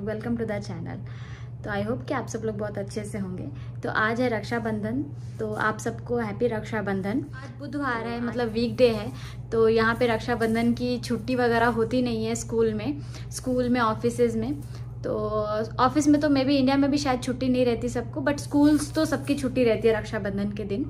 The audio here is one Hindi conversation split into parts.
लोग वेलकम टू द चैनल तो आई होप कि आप सब लोग बहुत अच्छे से होंगे तो आज है रक्षाबंधन तो आप सबको हैप्पी रक्षाबंधन आज बुधवार है मतलब वीकडे है तो यहाँ पे रक्षाबंधन की छुट्टी वगैरह होती नहीं है स्कूल में स्कूल में ऑफिस में तो ऑफिस में तो मे भी इंडिया में भी शायद छुट्टी नहीं रहती सबको बट स्कूल्स तो सबकी छुट्टी रहती है रक्षाबंधन के दिन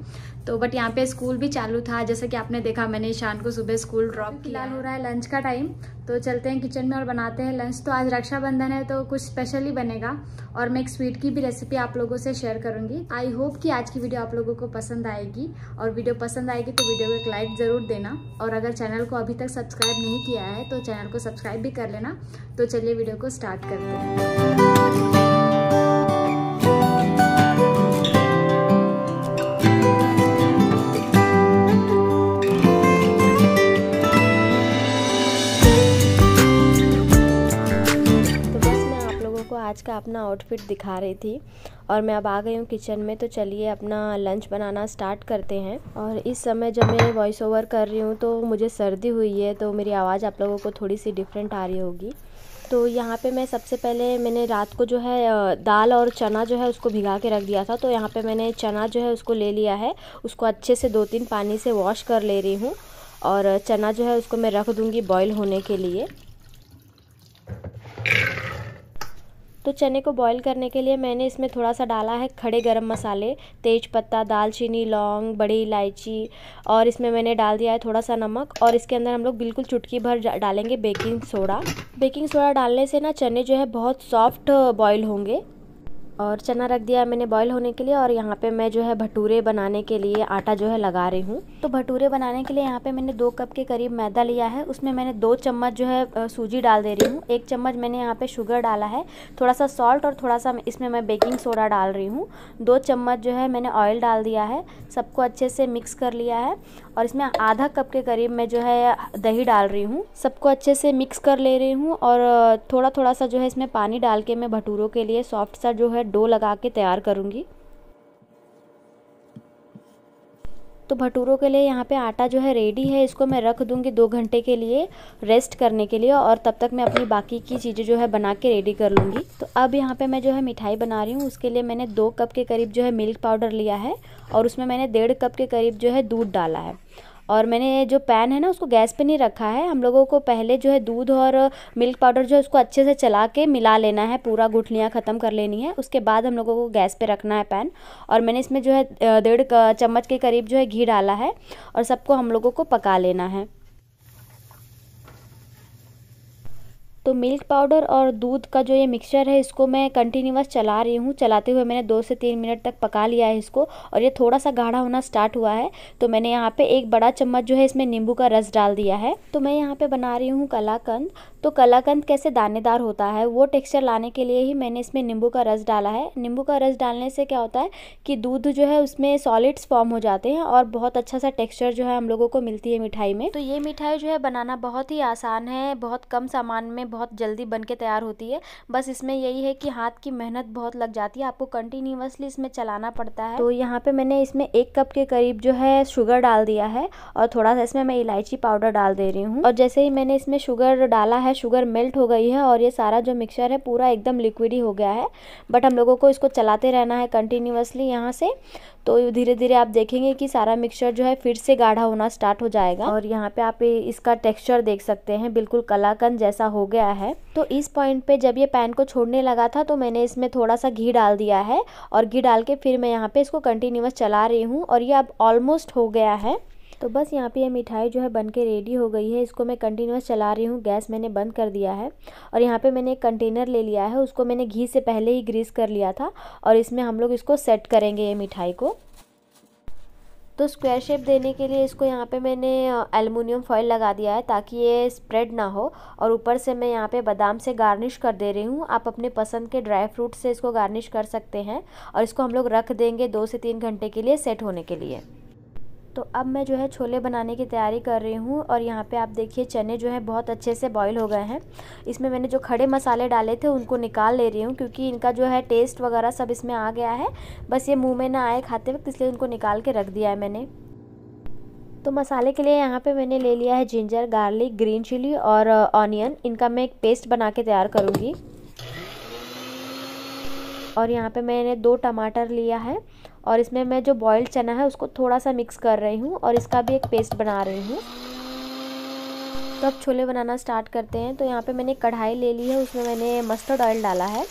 तो बट यहाँ पे स्कूल भी चालू था जैसे कि आपने देखा मैंने ईशान को सुबह स्कूल ड्रॉप किया हो रहा है लंच का टाइम तो चलते हैं किचन में और बनाते हैं लंच तो आज रक्षाबंधन है तो कुछ स्पेशली बनेगा और मैं एक स्वीट की भी रेसिपी आप लोगों से शेयर करूंगी आई होप कि आज की वीडियो आप लोगों को पसंद आएगी और वीडियो पसंद आएगी तो वीडियो को एक लाइक ज़रूर देना और अगर चैनल को अभी तक सब्सक्राइब नहीं किया है तो चैनल को सब्सक्राइब भी कर लेना तो चलिए वीडियो को स्टार्ट करते हैं आज का अपना आउटफिट दिखा रही थी और मैं अब आ गई हूँ किचन में तो चलिए अपना लंच बनाना स्टार्ट करते हैं और इस समय जब मैं वॉइस ओवर कर रही हूँ तो मुझे सर्दी हुई है तो मेरी आवाज़ आप लोगों को थोड़ी सी डिफरेंट आ रही होगी तो यहाँ पे मैं सबसे पहले मैंने रात को जो है दाल और चना जो है उसको भिगा के रख दिया था तो यहाँ पे मैंने चना जो है उसको ले लिया है उसको अच्छे से दो तीन पानी से वॉश कर ले रही हूँ और चना जो है उसको मैं रख दूँगी बॉईल होने के लिए तो चने को बॉईल करने के लिए मैंने इसमें थोड़ा सा डाला है खड़े गरम मसाले तेज पत्ता दालचीनी लौंग बड़ी इलायची और इसमें मैंने डाल दिया है थोड़ा सा नमक और इसके अंदर हम लोग बिल्कुल चुटकी भर डालेंगे बेकिंग सोडा बेकिंग सोडा डालने से ना चने जो है बहुत सॉफ्ट बॉयल होंगे और चना रख दिया मैंने बॉईल होने के लिए और यहाँ पे मैं जो है भटूरे बनाने के लिए आटा जो है लगा रही हूँ तो भटूरे बनाने के लिए यहाँ पे मैंने दो कप के करीब मैदा लिया है उसमें मैंने दो चम्मच जो है सूजी डाल दे रही हूँ एक चम्मच मैंने यहाँ पे शुगर डाला है थोड़ा सा सॉल्ट और थोड़ा सा इसमें मैं बेकिंग सोडा डाल रही हूँ दो चम्मच जो है मैंने ऑयल डाल दिया है सबको अच्छे से मिक्स कर लिया है और इसमें आधा कप के करीब मैं जो है दही डाल रही हूँ सबको अच्छे से मिक्स कर ले रही हूँ और थोड़ा थोड़ा सा जो है इसमें पानी डाल के मैं भटूरों के लिए सॉफ्ट सा जो है डो लगा के तैयार करूँगी तो भटूरों के लिए यहाँ पे आटा जो है रेडी है इसको मैं रख दूँगी दो घंटे के लिए रेस्ट करने के लिए और तब तक मैं अपनी बाकी की चीज़ें जो है बना के रेडी कर लूँगी तो अब यहाँ पे मैं जो है मिठाई बना रही हूँ उसके लिए मैंने दो कप के करीब जो है मिल्क पाउडर लिया है और उसमें मैंने डेढ़ कप के करीब जो है दूध डाला है और मैंने जो पैन है ना उसको गैस पे नहीं रखा है हम लोगों को पहले जो है दूध और मिल्क पाउडर जो है उसको अच्छे से चला के मिला लेना है पूरा गुठलियाँ ख़त्म कर लेनी है उसके बाद हम लोगों को गैस पे रखना है पैन और मैंने इसमें जो है डेढ़ चम्मच के करीब जो है घी डाला है और सबको हम लोगों को पका लेना है तो मिल्क पाउडर और दूध का जो ये मिक्सचर है इसको मैं कंटिन्यूस चला रही हूँ चलाते हुए मैंने दो से तीन मिनट तक पका लिया है इसको और ये थोड़ा सा गाढ़ा होना स्टार्ट हुआ है तो मैंने यहाँ पे एक बड़ा चम्मच जो है इसमें नींबू का रस डाल दिया है तो मैं यहाँ पे बना रही हूँ कलाकंद तो कलाकंद कैसे दानेदार होता है वो टेक्सचर लाने के लिए ही मैंने इसमें नींबू का रस डाला है नींबू का रस डालने से क्या होता है कि दूध जो है उसमें सॉलिड्स फॉर्म हो जाते हैं और बहुत अच्छा सा टेक्सचर जो है हम लोगों को मिलती है मिठाई में तो ये मिठाई जो है बनाना बहुत ही आसान है बहुत कम सामान में बहुत जल्दी बन के तैयार होती है बस इसमें यही है कि हाथ की मेहनत बहुत लग जाती है आपको कंटिन्यूसली इसमें चलाना पड़ता है तो यहाँ पे मैंने इसमें एक कप के करीब जो है शुगर डाल दिया है और थोड़ा सा इसमें मैं इलायची पाउडर डाल दे रही हूँ और जैसे ही मैंने इसमें शुगर डाला है है शुगर मेल्ट हो गई है और ये सारा जो मिक्सचर है पूरा एकदम लिक्विड ही हो गया है बट हम लोगों को इसको चलाते रहना है कंटिन्यूसली यहाँ से तो धीरे धीरे आप देखेंगे कि सारा मिक्सचर जो है फिर से गाढ़ा होना स्टार्ट हो जाएगा और यहाँ पे आप इसका टेक्सचर देख सकते हैं बिल्कुल कलाकंद जैसा हो गया है तो इस पॉइंट पे जब ये पैन को छोड़ने लगा था तो मैंने इसमें थोड़ा सा घी डाल दिया है और घी डाल के फिर मैं यहाँ पे इसको कंटिन्यूस चला रही हूँ और ये अब ऑलमोस्ट हो गया है तो बस यहाँ पे ये मिठाई जो है बन के रेडी हो गई है इसको मैं कंटिन्यूस चला रही हूँ गैस मैंने बंद कर दिया है और यहाँ पे मैंने एक कंटेनर ले लिया है उसको मैंने घी से पहले ही ग्रीस कर लिया था और इसमें हम लोग इसको सेट करेंगे ये मिठाई को तो स्क्वायर शेप देने के लिए इसको यहाँ पे मैंने एलुमिनियम फॉइल लगा दिया है ताकि ये स्प्रेड ना हो और ऊपर से मैं यहाँ पे बादाम से गार्निश कर दे रही हूँ आप अपने पसंद के ड्राई फ्रूट से इसको गार्निश कर सकते हैं और इसको हम लोग रख देंगे दो से तीन घंटे के लिए सेट होने के लिए तो अब मैं जो है छोले बनाने की तैयारी कर रही हूँ और यहाँ पे आप देखिए चने जो है बहुत अच्छे से बॉईल हो गए हैं इसमें मैंने जो खड़े मसाले डाले थे उनको निकाल ले रही हूँ क्योंकि इनका जो है टेस्ट वगैरह सब इसमें आ गया है बस ये मुँह में ना आए खाते वक्त इसलिए उनको निकाल के रख दिया है मैंने तो मसाले के लिए यहाँ पे मैंने ले लिया है जिंजर गार्लिक ग्रीन चिली और ऑनियन uh, इनका मैं एक पेस्ट बना के तैयार करूँगी और यहाँ पे मैंने दो टमाटर लिया है और इसमें मैं जो बॉयल्ड चना है उसको थोड़ा सा मिक्स कर रही हूँ और इसका भी एक पेस्ट बना रही हूँ तो अब छोले बनाना स्टार्ट करते हैं तो यहाँ पे मैंने कढ़ाई ले ली है उसमें मैंने मस्टर्ड ऑयल डाला है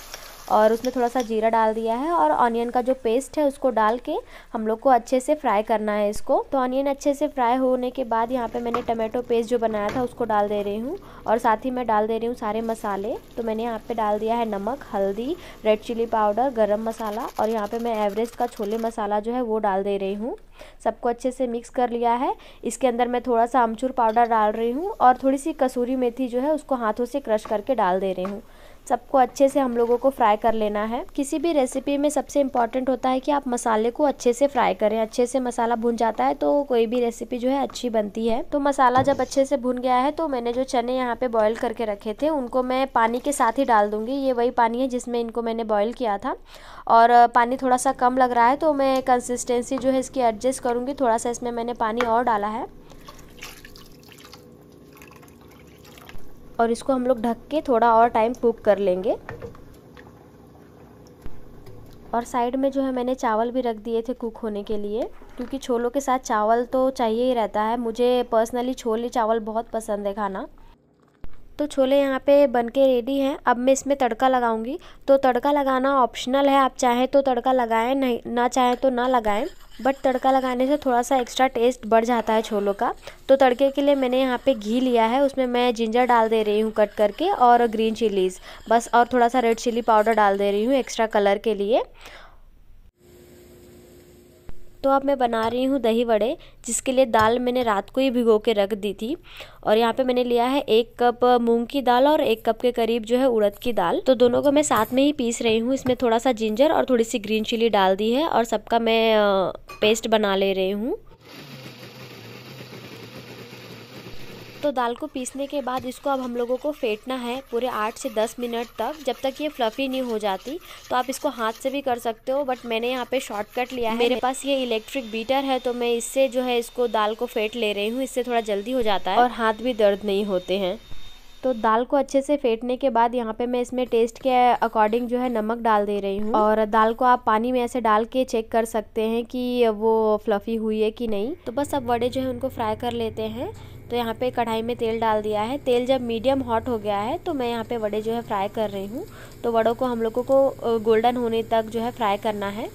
और उसमें थोड़ा सा जीरा डाल दिया है और ऑनियन का जो पेस्ट है उसको डाल के हम लोग को अच्छे से फ्राई करना है इसको तो ऑनियन अच्छे से फ्राई होने के बाद यहाँ पे मैंने टमाटो पेस्ट जो बनाया था उसको डाल दे रही हूँ और साथ ही मैं डाल दे रही हूँ सारे मसाले तो मैंने यहाँ पे डाल दिया है नमक हल्दी रेड चिली पाउडर गर्म मसाला और यहाँ पर मैं एवरेस्ट का छोले मसाला जो है वो डाल दे रही हूँ सबको अच्छे से मिक्स कर लिया है इसके अंदर मैं थोड़ा सा अमचूर पाउडर डाल रही हूँ और थोड़ी सी कसूरी मेथी जो है उसको हाथों से क्रश करके डाल दे रही हूँ सबको अच्छे से हम लोगों को फ्राई कर लेना है किसी भी रेसिपी में सबसे इम्पॉर्टेंट होता है कि आप मसाले को अच्छे से फ्राई करें अच्छे से मसाला भुन जाता है तो कोई भी रेसिपी जो है अच्छी बनती है तो मसाला जब अच्छे से भुन गया है तो मैंने जो चने यहाँ पे बॉयल करके रखे थे उनको मैं पानी के साथ ही डाल दूंगी ये वही पानी है जिसमें इनको मैंने बॉयल किया था और पानी थोड़ा सा कम लग रहा है तो मैं कंसिस्टेंसी जो है इसकी एडजस्ट करूँगी थोड़ा सा इसमें मैंने पानी और डाला है और इसको हम लोग ढक के थोड़ा और टाइम कुक कर लेंगे और साइड में जो है मैंने चावल भी रख दिए थे कुक होने के लिए क्योंकि छोलों के साथ चावल तो चाहिए ही रहता है मुझे पर्सनली छोले चावल बहुत पसंद है खाना तो छोले यहाँ पे बनके रेडी हैं अब मैं इसमें तड़का लगाऊंगी तो तड़का लगाना ऑप्शनल है आप चाहें तो तड़का लगाएं नहीं ना चाहें तो ना लगाएं बट तड़का लगाने से थोड़ा सा एक्स्ट्रा टेस्ट बढ़ जाता है छोलों का तो तड़के के लिए मैंने यहाँ पे घी लिया है उसमें मैं जिंजर डाल दे रही हूँ कट करके और ग्रीन चिलीज़ बस और थोड़ा सा रेड चिली पाउडर डाल दे रही हूँ एक्स्ट्रा कलर के लिए तो अब मैं बना रही हूँ दही वड़े जिसके लिए दाल मैंने रात को ही भिगो के रख दी थी और यहाँ पे मैंने लिया है एक कप मूंग की दाल और एक कप के करीब जो है उड़द की दाल तो दोनों को मैं साथ में ही पीस रही हूँ इसमें थोड़ा सा जिंजर और थोड़ी सी ग्रीन चिली डाल दी है और सबका मैं पेस्ट बना ले रही हूँ तो दाल को पीसने के बाद इसको अब हम लोगों को फेंटना है पूरे आठ से दस मिनट तक जब तक ये फ्लफ़ी नहीं हो जाती तो आप इसको हाथ से भी कर सकते हो बट मैंने यहाँ पे शॉर्टकट लिया है मेरे पास ये इलेक्ट्रिक बीटर है तो मैं इससे जो है इसको दाल को फेंट ले रही हूँ इससे थोड़ा जल्दी हो जाता है और हाथ भी दर्द नहीं होते हैं तो दाल को अच्छे से फेंटने के बाद यहाँ पे मैं इसमें टेस्ट के अकॉर्डिंग जो है नमक डाल दे रही हूँ और दाल को आप पानी में ऐसे डाल के चेक कर सकते हैं कि वो फ्लफ़ी हुई है कि नहीं तो बस अब वड़े जो है उनको फ्राई कर लेते हैं तो यहाँ पे कढ़ाई में तेल डाल दिया है तेल जब मीडियम हॉट हो गया है तो मैं यहाँ पे वड़े जो है फ्राई कर रही हूँ तो वड़ों को हम लोगों को गोल्डन होने तक जो है फ्राई करना है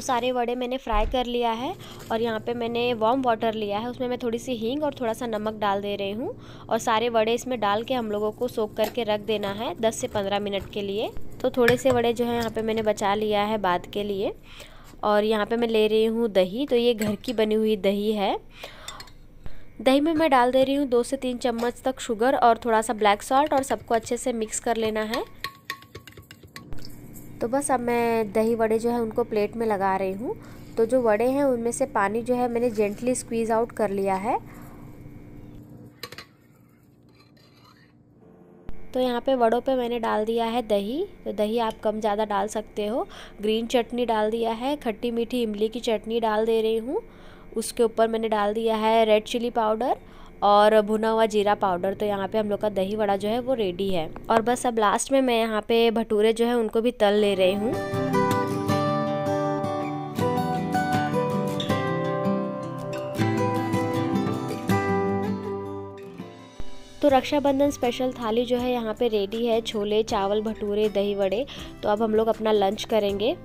तो सारे वड़े मैंने फ्राई कर लिया है और यहाँ पे मैंने वॉम वाटर लिया है उसमें मैं थोड़ी सी हींग और थोड़ा सा नमक डाल दे रही हूँ और सारे वड़े इसमें डाल के हम लोगों को सोख करके रख देना है दस से पंद्रह मिनट के लिए तो थोड़े से वड़े जो है यहाँ पर मैंने बचा लिया है बाद के लिए और यहाँ पर मैं ले रही हूँ दही तो ये घर की बनी हुई दही है दही में मैं डाल दे रही हूँ दो से तीन चम्मच तक शुगर और थोड़ा सा ब्लैक सॉल्ट और सबको अच्छे से मिक्स कर लेना है तो बस अब मैं दही वड़े जो है उनको प्लेट में लगा रही हूँ तो जो वड़े हैं उनमें से पानी जो है मैंने जेंटली स्क्वीज़ आउट कर लिया है तो यहाँ पे वड़ों पे मैंने डाल दिया है दही तो दही आप कम ज़्यादा डाल सकते हो ग्रीन चटनी डाल दिया है खट्टी मीठी इमली की चटनी डाल दे रही हूँ उसके ऊपर मैंने डाल दिया है रेड चिली पाउडर और भुना हुआ जीरा पाउडर तो यहाँ पे हम लोग का दही वड़ा जो है वो रेडी है और बस अब लास्ट में मैं यहाँ पे भटूरे जो है उनको भी तल ले रही हूँ तो रक्षाबंधन स्पेशल थाली जो है यहाँ पे रेडी है छोले चावल भटूरे दही वड़े तो अब हम लोग अपना लंच करेंगे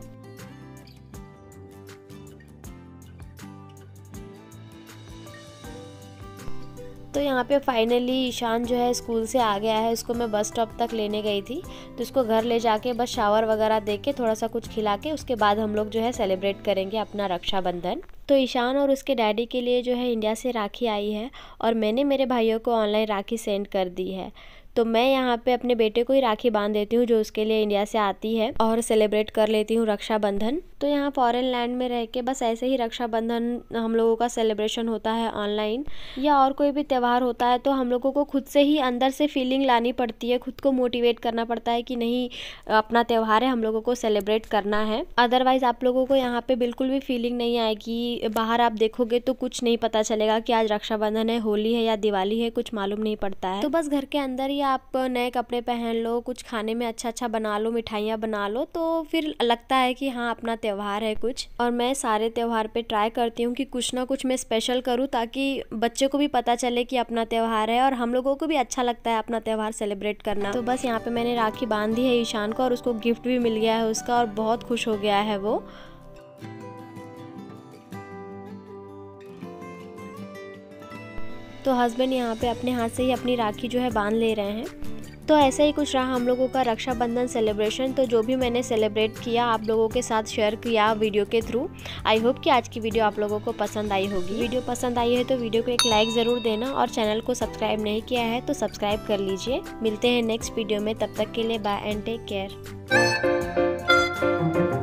तो यहाँ पे फाइनली ईशान जो है स्कूल से आ गया है उसको मैं बस स्टॉप तक लेने गई थी तो उसको घर ले जाके बस शावर वगैरह दे के थोड़ा सा कुछ खिला के उसके बाद हम लोग जो है सेलिब्रेट करेंगे अपना रक्षाबंधन तो ईशान और उसके डैडी के लिए जो है इंडिया से राखी आई है और मैंने मेरे भाइयों को ऑनलाइन राखी सेंड कर दी है तो मैं यहाँ पे अपने बेटे को ही राखी बांध देती हूँ जो उसके लिए इंडिया से आती है और सेलिब्रेट कर लेती हूँ रक्षाबंधन तो यहाँ फॉरेन लैंड में रह के बस ऐसे ही रक्षाबंधन हम लोगों का सेलिब्रेशन होता है ऑनलाइन या और कोई भी त्यौहार होता है तो हम लोगों को खुद से ही अंदर से फीलिंग लानी पड़ती है खुद को मोटिवेट करना पड़ता है कि नहीं अपना त्यौहार है हम लोगों को सेलिब्रेट करना है अदरवाइज़ आप लोगों को यहाँ पे बिल्कुल भी फीलिंग नहीं आएगी बाहर आप देखोगे तो कुछ नहीं पता चलेगा कि आज रक्षाबंधन है होली है या दिवाली है कुछ मालूम नहीं पड़ता है तो बस घर के अंदर ही आप नए कपड़े पहन लो कुछ खाने में अच्छा अच्छा बना लो मिठाइयाँ बना लो तो फिर लगता है कि हाँ अपना त्यौहार है कुछ और मैं सारे त्यौहार पे ट्राई करती हूँ कि कुछ ना कुछ मैं स्पेशल करूँ ताकि बच्चे को भी पता चले कि अपना त्यौहार है और हम लोगों को भी अच्छा लगता है अपना त्यौहार सेलिब्रेट करना तो बस यहाँ पे मैंने राखी बांध दी है ईशान को और उसको गिफ्ट भी मिल गया है उसका और बहुत खुश हो गया है वो तो हस्बैंड यहाँ पे अपने हाथ से ही अपनी राखी जो है बांध ले रहे हैं तो ऐसा ही कुछ रहा हम लोगों का रक्षाबंधन सेलिब्रेशन तो जो भी मैंने सेलिब्रेट किया आप लोगों के साथ शेयर किया वीडियो के थ्रू आई होप कि आज की वीडियो आप लोगों को पसंद आई होगी वीडियो पसंद आई है तो वीडियो को एक लाइक ज़रूर देना और चैनल को सब्सक्राइब नहीं किया है तो सब्सक्राइब कर लीजिए मिलते हैं नेक्स्ट वीडियो में तब तक के लिए बाय एंड टेक केयर